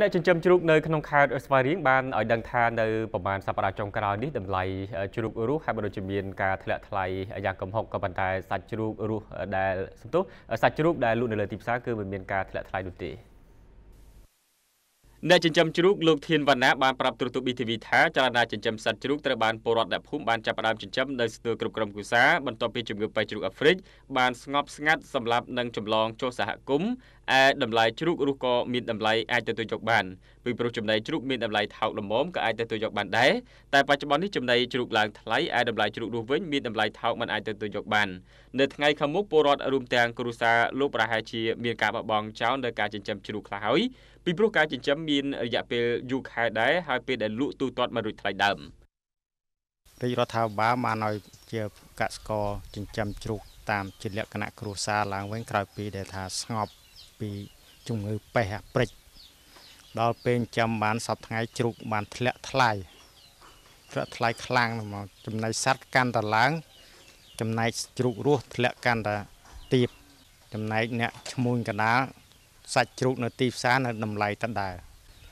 អ្នកចិញ្ចឹមជ្រូកនៅក្នុងខេត្តស្វាយរៀងបានឲ្យដឹងថានៅប្រមាណសប្តាហ៍ចុងក្រោយនេះតម្លៃជ្រូករស់ហើយក៏ដូចជាមានការធ្លាក់ថ្លៃយ៉ាងគំហុកក៏ប៉ុន្តែសាច់ជ្រូករស់ដែលសំទុះសាច់ជ្រូកដែលលក់នៅលើទីផ្សារគឺមិនមានការធ្លាក់ថ្លៃនោះទេអ្នកចិញ្ចឹមជ្រូកលោកធានវណ្ណាបានប្រាប់ទូរទស្សន៍ BTV ថាចលនាចិញ្ចឹមសត្វជ្រូកត្រូវបានពលរដ្ឋអ្នកភូមិបានចាប់ផ្ដើមចិញ្ចឹមនៅស្ទើរគ្រប់ក្រុមគូសាបន្ទាប់ពីជំងឺបែកជ្រូកអាហ្វ្រិកបានស្ងប់ស្ងាត់សម្រាប់នឹងចម្លងចូលសហគមន៍ឯតម្លៃជ្រូកឬក៏មានតម្លៃអាចទទួលយកបានពីព្រោះចំណីជ្រូកមានតម្លៃថោកល្មមក៏អាចទទួលយកបានដែរតែបច្ចុប្បន្ននេះចំណីជ្រូកឡើងថ្លៃឯតម្លៃជ្រូករស់វិញមានតម្លៃថោកមិនអាចទទួលយកបាន នៅថ្ងៃខាងមុខពលរដ្ឋរួមទាំងគ្រួសារលោកប្រហែលជាមានការបបងចោលនៅការចិញ្ចឹមជ្រូកខ្លះហើយពីព្រោះការចិញ្ចឹមមានរយៈពេលយូរខែដែរហើយពេលដែលលក់ទូទាត់មិនរួចថ្លៃដើមរាជរដ្ឋាភិបាលបានឲ្យជាកសិករចិញ្ចឹមជ្រូកតាម ជាលក្ខណៈគ្រួសារឡើងវិញក្រោយពីដែលថាស្ងប់ពីជំងឺប៉េះអាព្រិចដល់ពេលចាំបានសប្តាហ៍ជ្រូកបានធ្លាក់ថ្លៃធ្លាក់ថ្លៃខ្លាំងហ្មងចំណៃសัตว์កាន់តែឡើង ចំណែកជ្រូករស់ធ្លាក់កាន់តែទាបចំណែកអ្នកឈ្មោះកណ្ដាលសាច់ជ្រូកនៅទីផ្សារនៅតម្លៃដដែល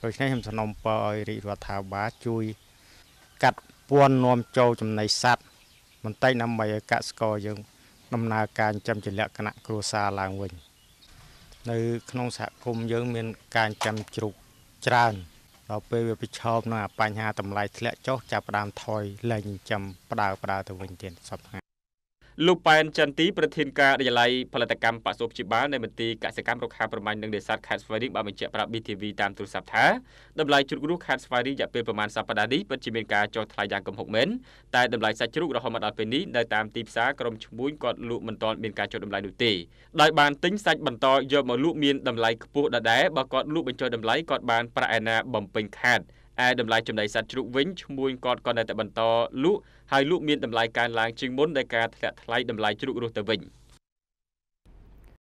ដូច្នេះខ្ញុំសំណូមពរឲ្យរាជរដ្ឋាភិបាលជួយ កាត់ពន្ធនាំចូលចំណីសัตว์បន្តិចដើម្បីឲ្យកសិករយើងដំណើរការចិញ្ចឹមជាលក្ខណៈគ្រួសារឡើងវិញ។នៅក្នុងសហគមន៍យើងមានការចាំជ្រុកច្រើនដល់ពេលវាប្រឈមនឹងបញ្ហាតម្លៃធ្លាក់ចុះចាប់ផ្ដើមថយលែងចាំផ្ដើផ្ដើទៅវិញទៀតសពថ្ងៃលោកប៉ែនចន្ទទីប្រធានការិយាល័យផលិតកម្មបសុព្វជាបាលនៃមន្ទីរកសិកម្មរុក្ខាប្រមាញ់និងនេសាទខេត្តស្វាយរៀងបានបញ្ជាក់ប្រាប់ BTV តាមទូរស័ព្ទថាតម្លៃជ្រូករស់ខេត្តស្វាយរៀងរយៈពេលប្រមាណសប្តាហ៍នេះពិតជាមានការចុះថ្លៃយ៉ាងគំហុកមែនតែតម្លៃសាច់ជ្រូករហូតមកដល់ពេលនេះនៅតាមទីផ្សារក្រុមឈ្មួញគាត់លក់មិនទាន់មានការចុះតម្លៃនោះទេដោយបានទិញសាច់បន្តយកមកលក់មានតម្លៃខ្ពស់ដដែលបើគាត់លក់បញ្ចុះតម្លៃគាត់បានប្រាក់ឯណាបំពេញខាតឯតម្លៃចំណីសត្វជ្រូកវិញឈ្មួញគាត់ក៏នៅតែបន្តលក់ហើយលក់មានតម្លៃកើនឡើងជាងមុនដោយការធ្លាក់ថ្លៃតម្លៃជ្រូករស់ទៅវិញ។